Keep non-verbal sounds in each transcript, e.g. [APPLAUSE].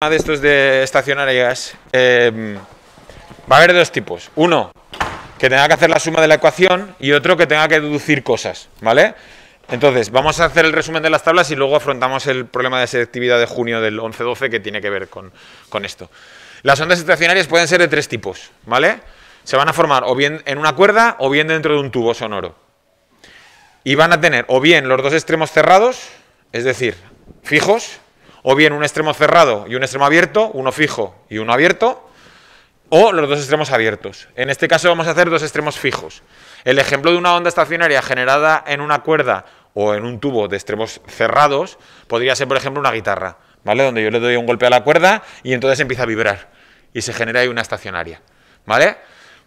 Ah, de estos de estacionarias, em, va a haber dos tipos. Uno, que tenga que hacer la suma de la ecuación y otro que tenga que deducir cosas, ¿vale? Entonces, vamos a hacer el resumen de las tablas y luego afrontamos el problema de selectividad de junio del 11-12 que tiene que ver con, con esto. Las ondas estacionarias pueden ser de tres tipos, ¿vale? Se van a formar o bien en una cuerda o bien dentro de un tubo sonoro. Y van a tener o bien los dos extremos cerrados, es decir, fijos, o bien un extremo cerrado y un extremo abierto, uno fijo y uno abierto, o los dos extremos abiertos. En este caso vamos a hacer dos extremos fijos. El ejemplo de una onda estacionaria generada en una cuerda o en un tubo de extremos cerrados podría ser, por ejemplo, una guitarra, ¿vale? Donde yo le doy un golpe a la cuerda y entonces empieza a vibrar y se genera ahí una estacionaria, ¿vale?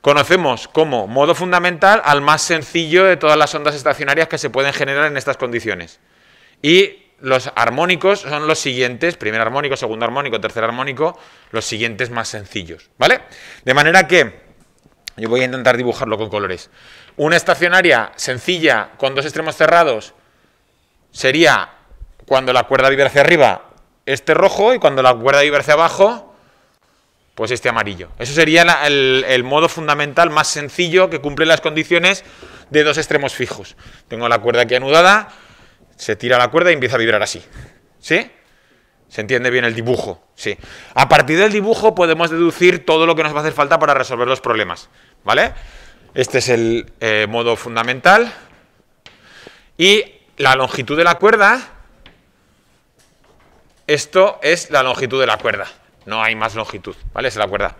Conocemos como modo fundamental al más sencillo de todas las ondas estacionarias que se pueden generar en estas condiciones. Y los armónicos son los siguientes, primer armónico, segundo armónico, tercer armónico, los siguientes más sencillos, ¿vale? De manera que yo voy a intentar dibujarlo con colores. Una estacionaria sencilla con dos extremos cerrados sería cuando la cuerda vibra hacia arriba, este rojo, y cuando la cuerda vibra hacia abajo, pues este amarillo. Eso sería el, el modo fundamental más sencillo que cumple las condiciones de dos extremos fijos. Tengo la cuerda aquí anudada, se tira la cuerda y empieza a vibrar así. ¿Sí? ¿Se entiende bien el dibujo? Sí. A partir del dibujo podemos deducir todo lo que nos va a hacer falta para resolver los problemas. ¿Vale? Este es el eh, modo fundamental. Y la longitud de la cuerda, esto es la longitud de la cuerda. No hay más longitud, ¿vale? es la cuerda.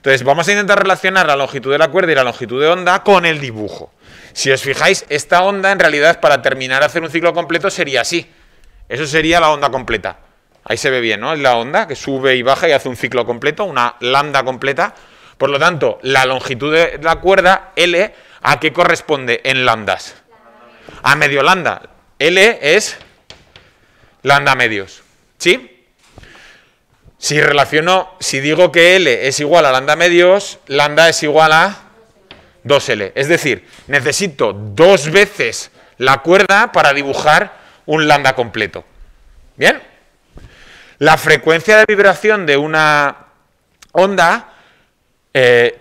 Entonces, vamos a intentar relacionar la longitud de la cuerda y la longitud de onda con el dibujo. Si os fijáis, esta onda en realidad para terminar a hacer un ciclo completo sería así. Eso sería la onda completa. Ahí se ve bien, ¿no? Es la onda que sube y baja y hace un ciclo completo, una lambda completa. Por lo tanto, la longitud de la cuerda, L, ¿a qué corresponde en lambdas? A medio lambda. L es lambda medios. ¿Sí? Si relaciono, si digo que L es igual a lambda medios, lambda es igual a 2L. Es decir, necesito dos veces la cuerda para dibujar un lambda completo. ¿Bien? La frecuencia de vibración de una onda, eh,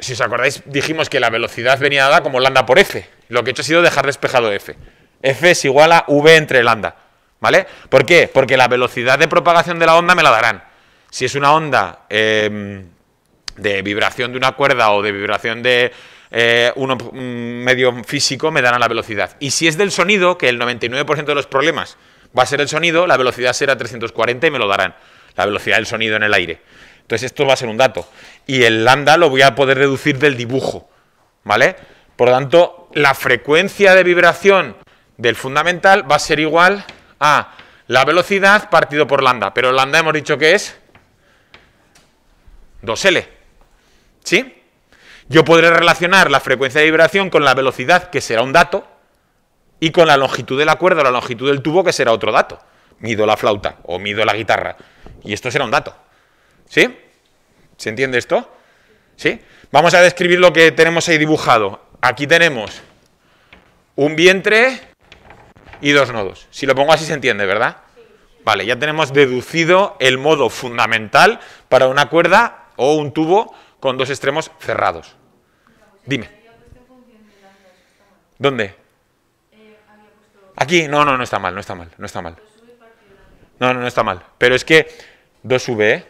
si os acordáis, dijimos que la velocidad venía dada como lambda por f. Lo que he hecho ha sido dejar despejado f. f es igual a v entre lambda. ¿Vale? ¿Por qué? Porque la velocidad de propagación de la onda me la darán. Si es una onda em, de vibración de una cuerda o de vibración de eh, un mm, medio físico, me darán la velocidad. Y si es del sonido, que el 99% de los problemas va a ser el sonido, la velocidad será 340 y me lo darán, la velocidad del sonido en el aire. Entonces esto va a ser un dato. Y el lambda lo voy a poder deducir del dibujo, ¿vale? Por lo tanto, la frecuencia de vibración del fundamental va a ser igual a la velocidad partido por lambda. Pero lambda hemos dicho que es 2L. ¿Sí? Yo podré relacionar la frecuencia de vibración con la velocidad, que será un dato, y con la longitud de la cuerda o la longitud del tubo, que será otro dato. Mido la flauta o mido la guitarra. Y esto será un dato. ¿Sí? ¿Se entiende esto? ¿Sí? Vamos a describir lo que tenemos ahí dibujado. Aquí tenemos un vientre y dos nodos. Si lo pongo así se entiende, ¿verdad? Vale, ya tenemos deducido el modo fundamental para una cuerda o un tubo con dos extremos cerrados. Dime. ¿Dónde? Aquí, no, no, no está mal, no está mal, no está mal. No, no, no está mal. Pero es que 2V.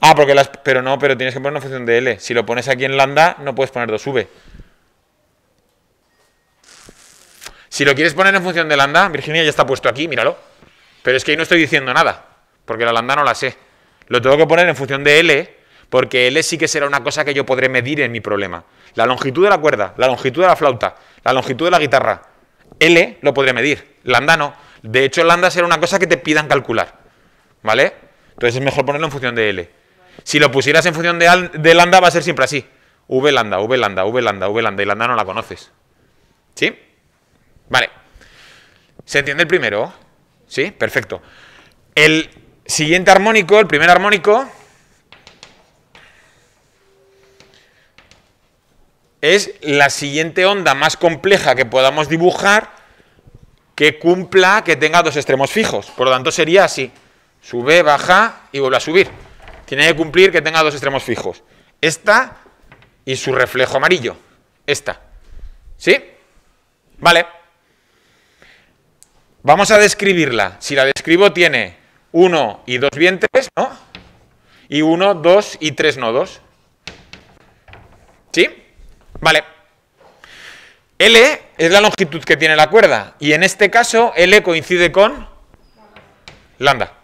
Ah, porque las. Pero no, pero tienes que poner en función de L. Si lo pones aquí en lambda, no puedes poner 2V. Si lo quieres poner en función de lambda, Virginia ya está puesto aquí, míralo. Pero es que ahí no estoy diciendo nada, porque la lambda no la sé. Lo tengo que poner en función de L, porque L sí que será una cosa que yo podré medir en mi problema. La longitud de la cuerda, la longitud de la flauta, la longitud de la guitarra. L lo podré medir, lambda no. De hecho, lambda será una cosa que te pidan calcular. ¿Vale? Entonces es mejor ponerlo en función de L. Si lo pusieras en función de, lambda va a ser siempre así. V lambda, V lambda, V lambda, V lambda y lambda no la conoces. ¿Sí? Vale. ¿Se entiende el primero? ¿Sí? Perfecto. El Siguiente armónico, el primer armónico. Es la siguiente onda más compleja que podamos dibujar que cumpla que tenga dos extremos fijos. Por lo tanto, sería así. Sube, baja y vuelve a subir. Tiene que cumplir que tenga dos extremos fijos. Esta y su reflejo amarillo. Esta. ¿Sí? Vale. Vamos a describirla. Si la describo tiene 1 y 2 vientres, ¿no? Y 1, 2 y 3 nodos. ¿Sí? Vale. L es la longitud que tiene la cuerda y en este caso L coincide con lambda.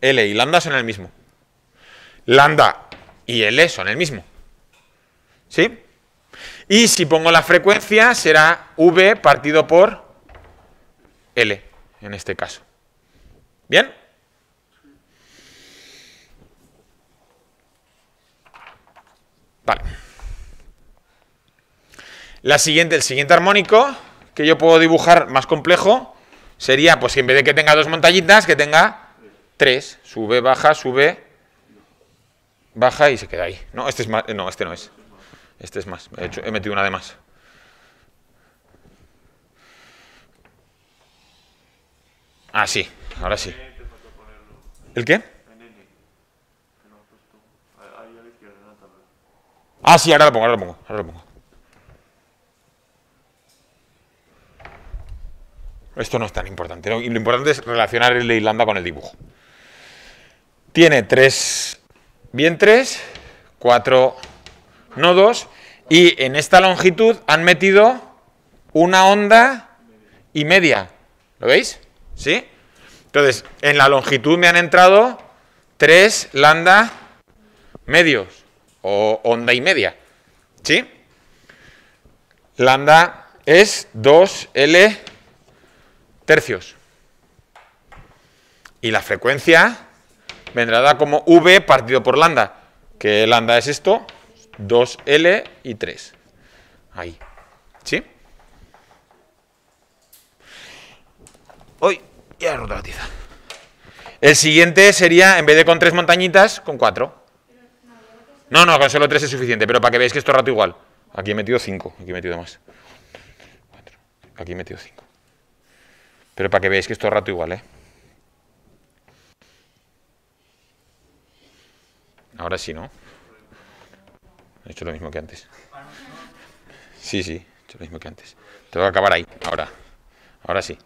L y lambda son el mismo. Lambda y L son el mismo. ¿Sí? Y si pongo la frecuencia será V partido por L, en este caso. ¿Bien? Vale. La siguiente, el siguiente armónico que yo puedo dibujar más complejo sería, pues en vez de que tenga dos montañitas, que tenga tres. Sube, baja, sube, baja y se queda ahí. No, este es más, eh, no, este no es. Este es más. He, he metido una de más. Así. Ah, ahora sí. ¿El qué? Ah, sí, ahora lo pongo, ahora lo pongo, ahora pongo. Esto no es tan importante. Y lo importante es relacionar el de Irlanda con el dibujo. Tiene tres vientres, cuatro nodos, y en esta longitud han metido una onda y media. ¿Lo veis? ¿Sí? Entonces, en la longitud me han entrado 3 lambda medios o onda y media. ¿Sí? Lambda es 2L tercios. Y la frecuencia vendrá dada como V partido por lambda, que lambda es esto, 2L y 3. Ahí. ¿Sí? Hoy y la tiza. El siguiente sería, en vez de con tres montañitas, con cuatro. No, no, con solo tres es suficiente, pero para que veáis que esto es rato igual. Aquí he metido cinco, aquí he metido más. Aquí he metido cinco. Pero para que veáis que esto es rato igual, ¿eh? Ahora sí, ¿no? He hecho lo mismo que antes. Sí, sí, he hecho lo mismo que antes. Tengo que acabar ahí, ahora. Ahora sí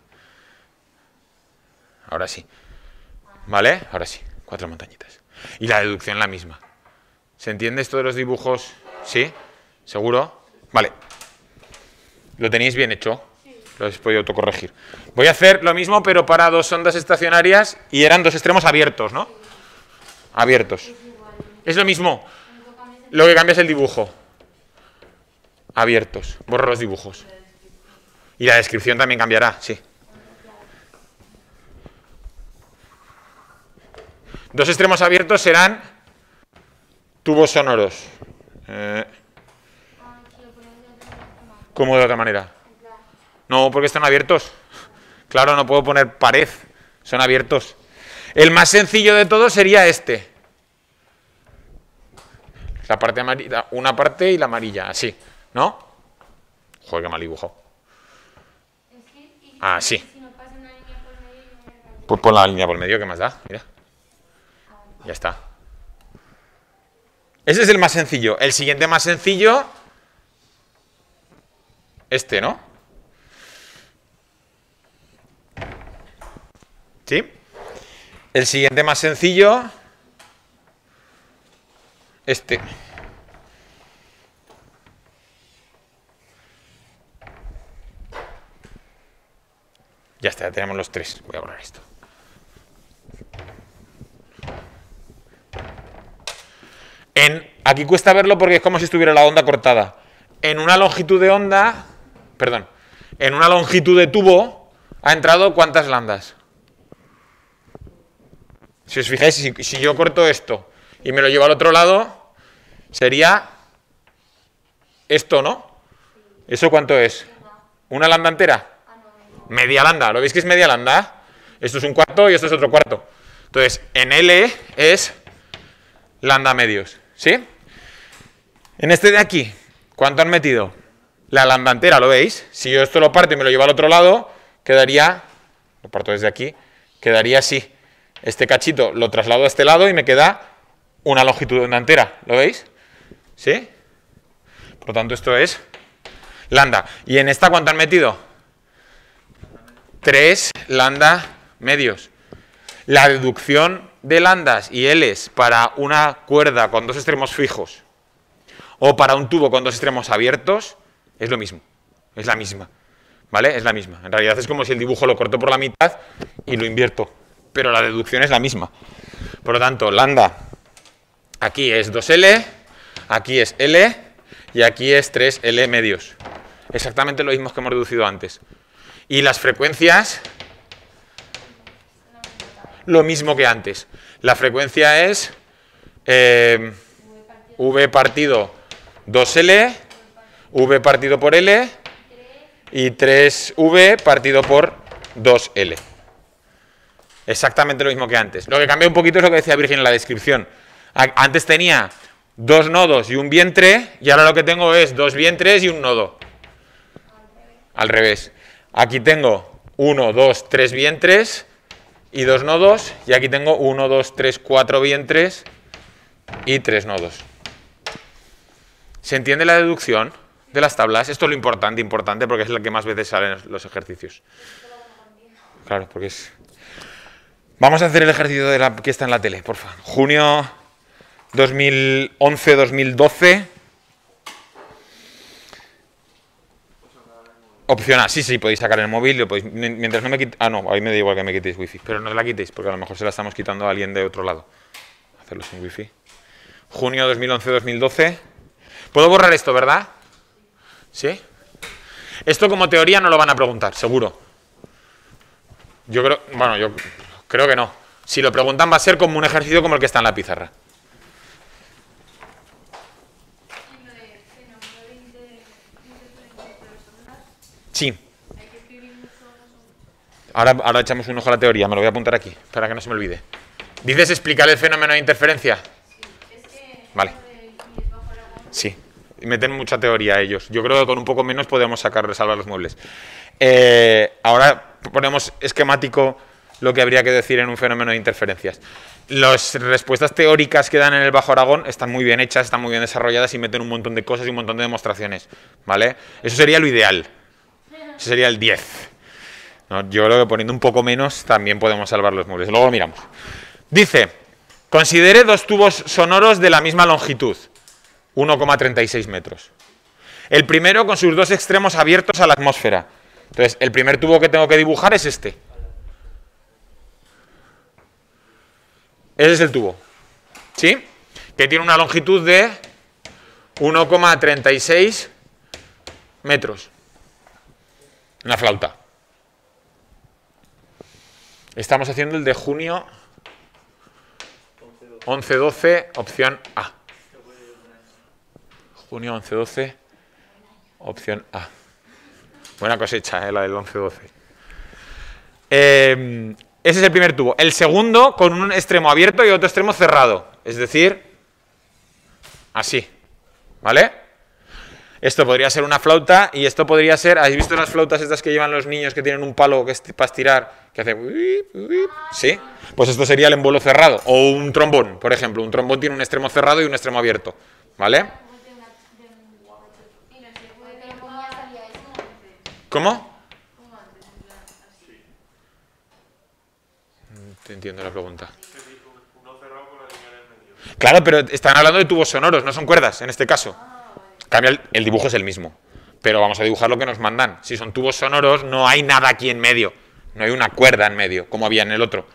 ahora sí. ¿Vale? Ahora sí, cuatro montañitas. Y la deducción la misma. ¿Se entiende esto de los dibujos? ¿Sí? ¿Seguro? Vale. ¿Lo tenéis bien hecho? Lo habéis podido autocorregir. Voy a hacer lo mismo, pero para dos ondas estacionarias y eran dos extremos abiertos, ¿no? Abiertos. Es lo mismo. Lo que cambia es el dibujo. Abiertos. Borro los dibujos. Y la descripción también cambiará, sí. Dos extremos abiertos serán tubos sonoros. Eh, ¿Cómo de otra manera? No, porque están abiertos. Claro, no puedo poner pared. Son abiertos. El más sencillo de todos sería este. La parte amarilla, una parte y la amarilla, así, ¿no? Joder, qué mal dibujo. Así. Ah, pues pon la línea por medio, ¿qué más da? Mira. Ya está. Ese es el más sencillo. El siguiente más sencillo... Este, ¿no? ¿Sí? El siguiente más sencillo... Este. Ya está, ya tenemos los tres. Voy a borrar esto. aquí cuesta verlo porque es como si estuviera la onda cortada. En una longitud de onda, perdón, en una longitud de tubo ha entrado cuántas lambdas. Si os fijáis, si, yo corto esto y me lo llevo al otro lado, sería esto, ¿no? ¿Eso cuánto es? ¿Una lambda entera? Media lambda. ¿Lo veis que es media lambda? Esto es un cuarto y esto es otro cuarto. Entonces, en L es lambda medios. ¿Sí? En este de aquí, ¿cuánto han metido? La lambda entera, ¿lo veis? Si yo esto lo parto y me lo llevo al otro lado, quedaría, lo parto desde aquí, quedaría así. Este cachito lo traslado a este lado y me queda una longitud de entera, ¿lo veis? ¿Sí? Por lo tanto, esto es lambda. ¿Y en esta cuánto han metido? 3 lambda medios. La deducción de landas y Ls para una cuerda con dos extremos fijos o para un tubo con dos extremos abiertos, es lo mismo, es la misma. ¿Vale? Es la misma. En realidad es como si el dibujo lo corto por la mitad y lo invierto. Pero la deducción es la misma. Por lo tanto, lambda aquí es 2L, aquí es L y aquí es 3L medios. Exactamente lo mismo que hemos reducido antes. Y las frecuencias lo mismo que antes. La frecuencia es eh, V partido 2L, V partido por L y 3V partido por 2L. Exactamente lo mismo que antes. Lo que cambia un poquito es lo que decía Virgen en la descripción. Antes tenía dos nodos y un vientre, y ahora lo que tengo es dos vientres y un nodo. Al revés. Aquí tengo uno, dos, tres vientres, y dos nodos, y aquí tengo 1, 2, 3, 4 vientres y tres nodos. ¿Se entiende la deducción de las tablas? Esto es lo importante, importante, porque es la que más veces salen los ejercicios. Claro, porque Vamos a hacer el ejercicio de la que está en la tele, por favor. Junio 2011-2012. Opcional, sí, sí, podéis sacar el móvil, lo podéis, mientras no me quitéis... Ah, no, a mí me da igual que me quitéis wifi, pero no la quitéis porque a lo mejor se la estamos quitando a alguien de otro lado. Hacerlo sin wifi. Junio 2011-2012. Puedo borrar esto, ¿verdad? ¿Sí? Esto como teoría no lo van a preguntar, seguro. Yo creo, bueno, yo creo que no. Si lo preguntan va a ser como un ejercicio como el que está en la pizarra. Sí. Ahora, ahora echamos un ojo a la teoría, me lo voy a apuntar aquí, para que no se me olvide. ¿Dices explicar el fenómeno de interferencia? Vale. Sí, meten mucha teoría ellos. Yo creo que con un poco menos podemos sacar, salvar los muebles. Eh, ahora ponemos esquemático lo que habría que decir en un fenómeno de interferencias. Las respuestas teóricas que dan en el Bajo Aragón están muy bien hechas, están muy bien desarrolladas y meten un montón de cosas y un montón de demostraciones. ¿Vale? Eso sería lo ideal sería el 10. Yo creo que poniendo un poco menos también podemos salvar los muebles. Luego lo miramos. Dice, considere dos tubos sonoros de la misma longitud, 1,36 metros. El primero con sus dos extremos abiertos a la atmósfera. Entonces, el primer tubo que tengo que dibujar es este. Ese es el tubo. ¿Sí? Que tiene una longitud de 1,36 metros. Una flauta. Estamos haciendo el de junio 11-12, opción A. Junio 11-12, opción A. Buena cosecha, ¿eh? la del 11-12. Eh, ese es el primer tubo. El segundo con un extremo abierto y otro extremo cerrado. Es decir, así. ¿Vale? Esto podría ser una flauta y esto podría ser... ¿Habéis visto las flautas estas que llevan los niños que tienen un palo que es para estirar? Que hace... ¿Sí? Pues esto sería el embolo cerrado. O un trombón, por ejemplo. Un trombón tiene un extremo cerrado y un extremo abierto. ¿Vale? ¿Cómo? Te entiendo la pregunta. Claro, pero están hablando de tubos sonoros, no son cuerdas en este caso el, dibujo es el mismo, pero vamos a dibujar lo que nos mandan. Si son tubos sonoros, no hay nada aquí en medio. No hay una cuerda en medio, como había en el otro.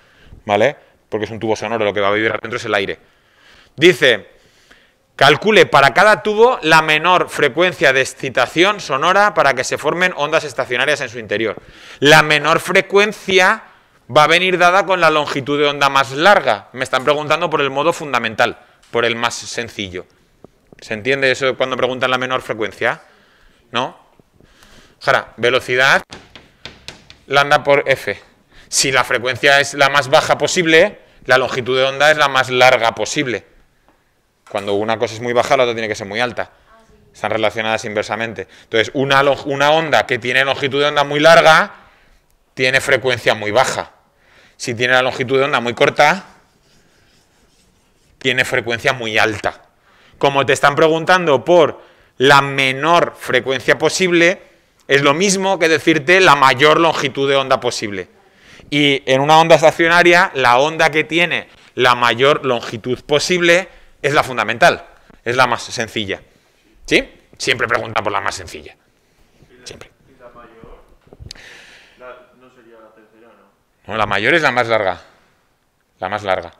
¿Vale? Porque es un tubo sonoro, lo que va a vivir adentro es el aire. Dice, calcule para cada tubo la menor frecuencia de excitación sonora para que se formen ondas estacionarias en su interior. La menor frecuencia va a venir dada con la longitud de onda más larga. Me están preguntando por el modo fundamental, por el más sencillo. ¿Se entiende eso cuando preguntan la menor frecuencia? ¿No? Jara, velocidad lambda por f. Si la frecuencia es la más baja posible, la longitud de onda es la más larga posible. Cuando una cosa es muy baja, la otra tiene que ser muy alta. Están relacionadas inversamente. Entonces, una, una onda que tiene longitud de onda muy larga, tiene frecuencia muy baja. Si tiene la longitud de onda muy corta, tiene frecuencia muy alta como te están preguntando por la menor frecuencia posible, es lo mismo que decirte la mayor longitud de onda posible. Y en una onda estacionaria, la onda que tiene la mayor longitud posible es la fundamental, es la más sencilla. ¿Sí? Siempre pregunta por la más sencilla. Siempre. ¿Y la mayor? no sería la tercera, ¿no? No, la mayor es la más larga. La más larga.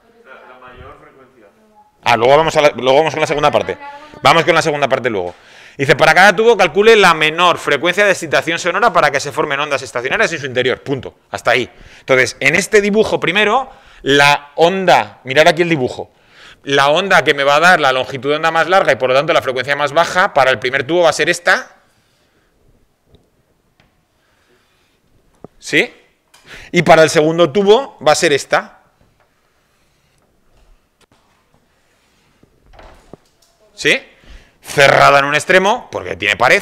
Ah, luego vamos, luego vamos con la segunda parte. Vamos con la segunda parte luego. Dice, para cada tubo calcule la menor frecuencia de excitación sonora para que se formen ondas estacionarias en su interior. Punto. Hasta ahí. Entonces, en este dibujo primero, la onda, mirad aquí el dibujo, la onda que me va a dar la longitud de onda más larga y por lo tanto la frecuencia más baja para el primer tubo va a ser esta. ¿Sí? Y para el segundo tubo va a ser esta. ¿sí? Cerrada en un extremo porque tiene pared.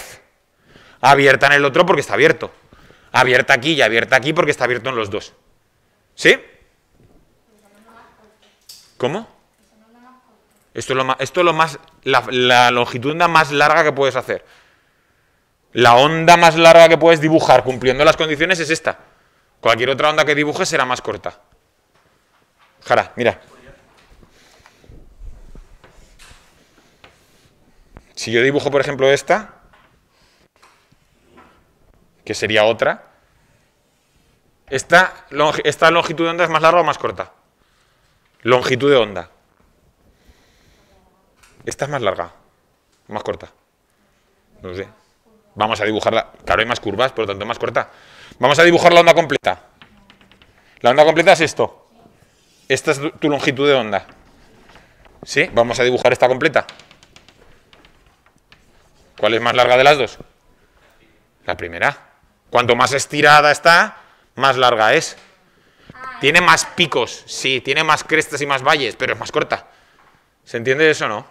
Abierta en el otro porque está abierto. Abierta aquí y abierta aquí porque está abierto en los dos. ¿Sí? ¿Cómo? Esto es lo más, esto es lo más la, longitud más larga que puedes hacer. La onda más larga que puedes dibujar cumpliendo las condiciones es esta. Cualquier otra onda que dibujes será más corta. Jara, mira. Si yo dibujo, por ejemplo, esta, que sería otra, esta, longitud de onda es más larga o más corta. Longitud de onda. Esta es más larga, más corta. No sé. Vamos a dibujarla. Claro, hay más curvas, por lo tanto, más corta. Vamos a dibujar la onda completa. La onda completa es esto. Esta es tu longitud de onda. ¿Sí? Vamos a dibujar esta completa. ¿Cuál es más larga de las dos? La primera. Cuanto más estirada está, más larga es. Tiene más picos, sí, tiene más crestas y más valles, pero es más corta. ¿Se entiende eso o no?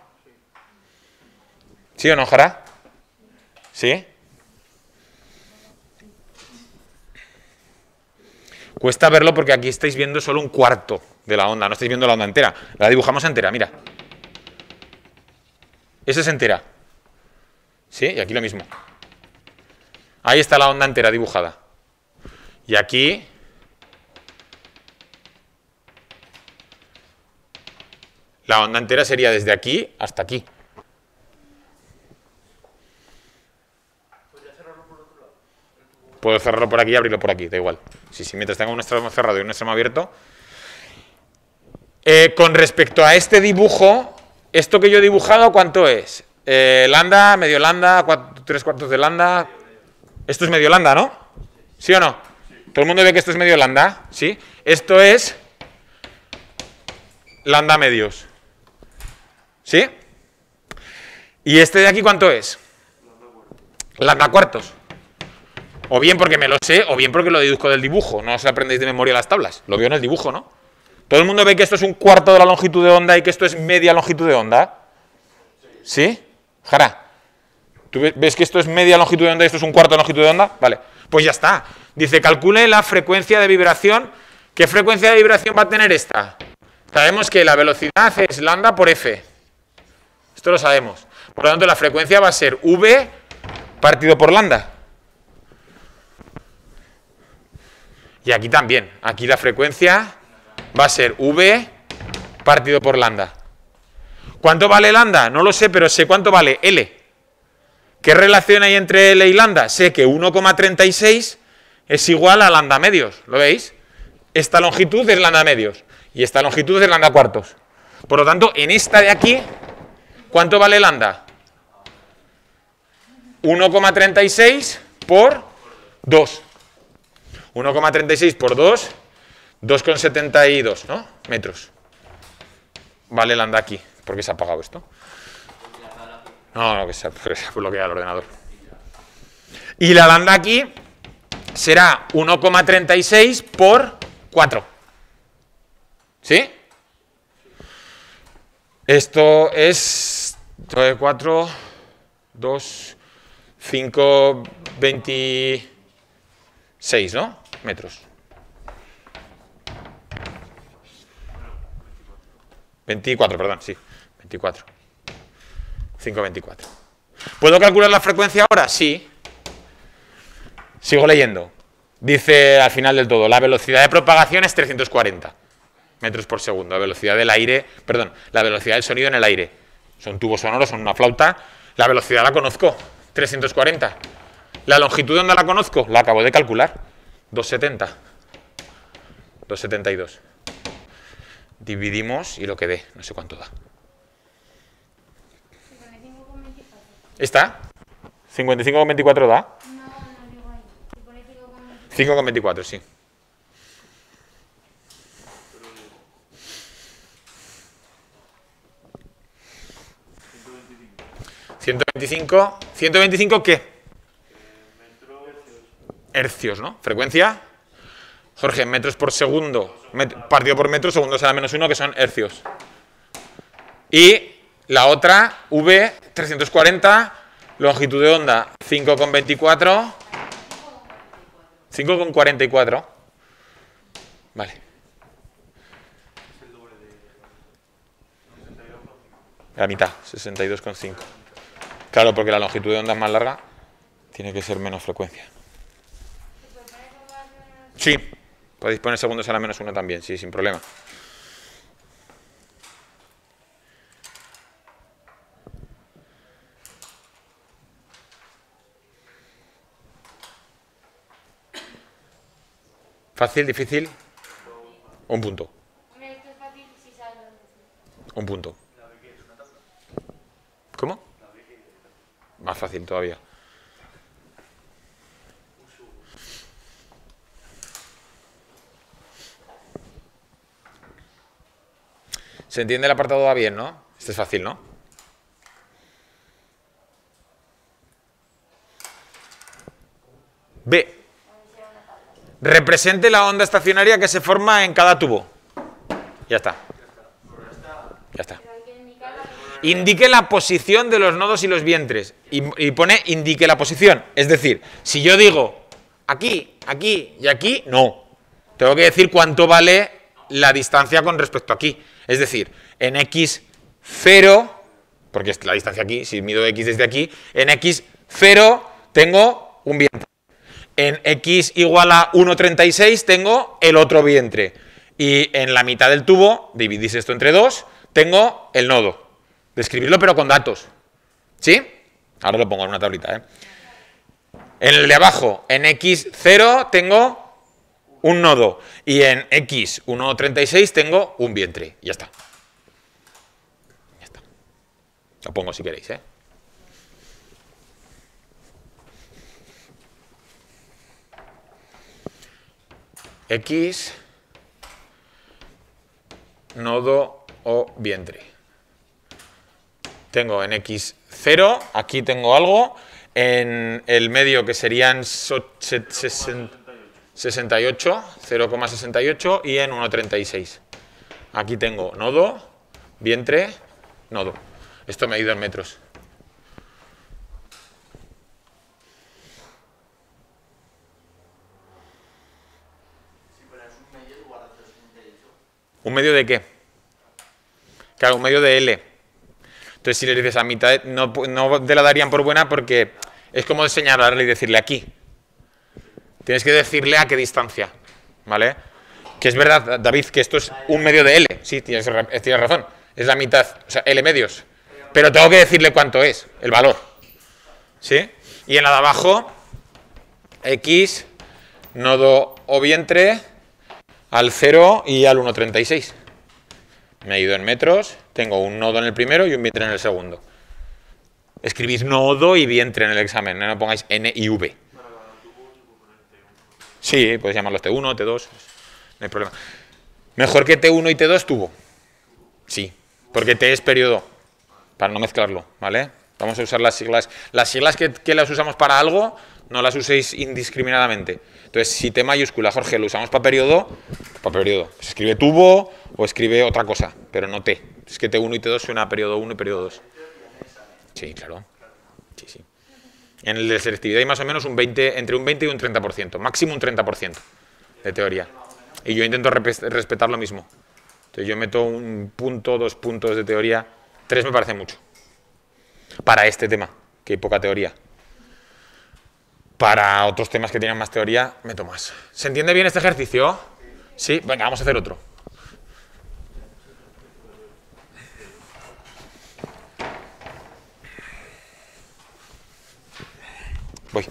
¿Sí o no, Jara? ¿Sí? Cuesta verlo porque aquí estáis viendo solo un cuarto de la onda, no estáis viendo la onda entera. La dibujamos entera, mira. Esa es entera. ¿Sí? Y aquí lo mismo. Ahí está la onda entera dibujada. Y aquí... La onda entera sería desde aquí hasta aquí. Puedo cerrarlo por aquí y abrirlo por aquí, da igual. Sí, sí, mientras tenga un extremo cerrado y un extremo abierto. Eh, con respecto a este dibujo, ¿esto que yo he dibujado cuánto es? Eh, landa, medio landa, tres cuartos de landa. Esto es medio landa, ¿no? ¿Sí o no? Todo el mundo ve que esto es medio landa, ¿sí? Esto es lambda medios. ¿Sí? ¿Y este de aquí cuánto es? Lambda cuartos. O bien porque me lo sé, o bien porque lo deduzco del dibujo. No os aprendéis de memoria las tablas. Lo veo en el dibujo, ¿no? Todo el mundo ve que esto es un cuarto de la longitud de onda y que esto es media longitud de onda. ¿Sí? Jara, ¿tú ves que esto es media longitud de onda y esto es un cuarto de longitud de onda? Vale, pues ya está. Dice, calcule la frecuencia de vibración. ¿Qué frecuencia de vibración va a tener esta? Sabemos que la velocidad es lambda por f. Esto lo sabemos. Por lo tanto, la frecuencia va a ser v partido por lambda. Y aquí también. Aquí la frecuencia va a ser v partido por lambda. ¿Cuánto vale lambda? No lo sé, pero sé cuánto vale L. ¿Qué relación hay entre L y lambda? Sé que 1,36 es igual a lambda medios, ¿lo veis? Esta longitud es lambda medios y esta longitud es lambda cuartos. Por lo tanto, en esta de aquí, ¿cuánto vale lambda? 1,36 por 2. 1,36 por 2, 2,72 ¿no? metros. Vale lambda aquí. ¿Por qué se ha apagado esto? No, no, que se ha, [LAUGHS] ha bloqueado el ordenador. Y la banda aquí será 1,36 por 4. ¿Sí? Esto es 4, 2, 5, 26, ¿no? Metros. 24, perdón, sí. 24. 5,24. ¿Puedo calcular la frecuencia ahora? Sí. Sigo leyendo. Dice al final del todo, la velocidad de propagación es 340 metros por segundo. La velocidad del aire, perdón, la velocidad del sonido en el aire. Son tubos sonoros, son una flauta. La velocidad la conozco, 340. La longitud, onda la conozco? La acabo de calcular, 270. 272. Dividimos y lo que dé, no sé cuánto da. ¿Está? 55,24 da. 5,24, sí. ¿125? ¿125 qué? Hercios, ¿no? ¿Frecuencia? Jorge, metros por segundo, partido por metro, segundos a menos uno, que son hercios. Y la otra, V, 340, longitud de onda 5,24, 5,44. Vale. La mitad, 62,5. Claro, porque la longitud de onda es más larga, tiene que ser menos frecuencia. Sí, podéis poner segundos a la menos uno también, sí, sin problema. ¿Fácil, difícil? Un punto. Un punto. ¿Cómo? Más fácil todavía. ¿Se entiende el apartado A bien, no? Este es fácil, ¿no? B represente la onda estacionaria que se forma en cada tubo. Ya está. Ya está. Indique la posición de los nodos y los vientres. Y, pone indique la posición. Es decir, si yo digo aquí, aquí y aquí, no. Tengo que decir cuánto vale la distancia con respecto aquí. Es decir, en x0, porque es la distancia aquí, si mido x desde aquí, en x0 tengo un vientre en X igual a 1,36 tengo el otro vientre. Y en la mitad del tubo, dividís esto entre dos, tengo el nodo. Describirlo pero con datos. ¿Sí? Ahora lo pongo en una tablita. ¿eh? En el de abajo, en X0 tengo un nodo. Y en X1,36 tengo un vientre. Ya está. Ya está. Lo pongo si queréis, ¿eh? X, nodo o vientre. Tengo en X0, aquí tengo algo, en el medio que serían 68, 0,68 y en 1,36. Aquí tengo nodo, vientre, nodo. Esto medido en metros. ¿Un medio de qué? Claro, un medio de L. Entonces, si le dices a mitad, no, te la darían por buena porque es como señalarle y decirle aquí. Tienes que decirle a qué distancia, ¿vale? Que es verdad, David, que esto es un medio de L. Sí, tienes, eh, tienes razón. Es la mitad, o sea, L medios. Pero tengo que decirle cuánto es, el valor. ¿Sí? Y en la de abajo, X, nodo o vientre, al 0 y al 1,36. Me he ido en metros, tengo un nodo en el primero y un vientre en el segundo. Escribís nodo y vientre en el examen, no, pongáis N y V. Sí, puedes llamarlos T1, T2, no hay problema. Mejor que T1 y T2 tubo. Sí, porque T es periodo, para no mezclarlo, ¿vale? Vamos a usar las siglas. Las siglas que, que las usamos para algo no las uséis indiscriminadamente. Entonces, si T mayúscula, Jorge, lo usamos para periodo, para periodo. escribe tubo o escribe otra cosa, pero no T. Es que T1 y T2 suena a periodo 1 y periodo 2. Sí, claro. Sí, sí. En el de selectividad hay más o menos un 20, entre un 20 y un 30%, máximo un 30% de teoría. Y yo intento respetar lo mismo. Entonces yo meto un punto, dos puntos de teoría, tres me parece mucho. Para este tema, que hay poca teoría. Para otros temas que tienen más teoría, meto más. ¿Se entiende bien este ejercicio? Sí, venga, vamos a hacer otro. Voy.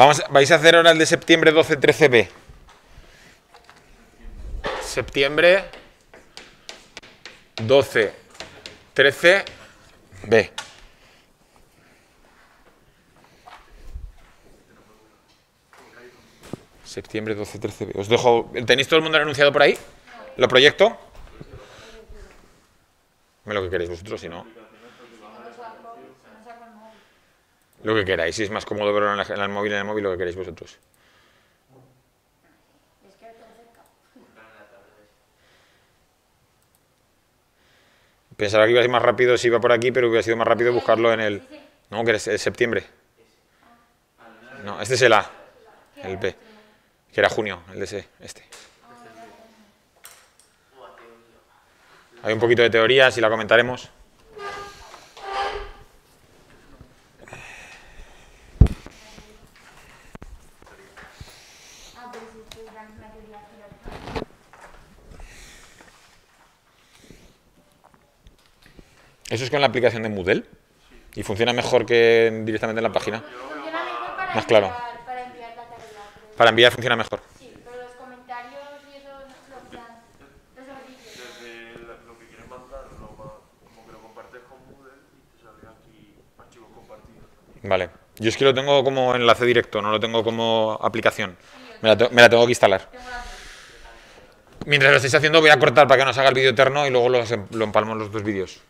Vamos, vais a hacer ahora el de septiembre 12-13B. Septiembre 12-13B. Septiembre 12-13B. Os dejo. ¿Tenéis todo el mundo anunciado por ahí? ¿Lo proyecto? Me lo que queréis vosotros, si no. Lo que queráis, si es más cómodo verlo en, el móvil, en el móvil, lo que queréis vosotros. Pensaba que iba a ser más rápido si iba por aquí, pero hubiera sido más rápido buscarlo en el... No, que es, septiembre. Ah. No, este es el A, el B, que era junio, el de C, este. Ah, hay un poquito de teoría, si la comentaremos. con la aplicación de Moodle? ¿Y funciona mejor que directamente en la página? Más claro. Para enviar funciona mejor. Vale. Yo es que lo tengo como enlace directo, no lo tengo como aplicación. Me la, tengo que instalar. Mientras lo estéis haciendo voy a cortar para que no se haga el vídeo eterno y luego lo empalmo en los dos vídeos.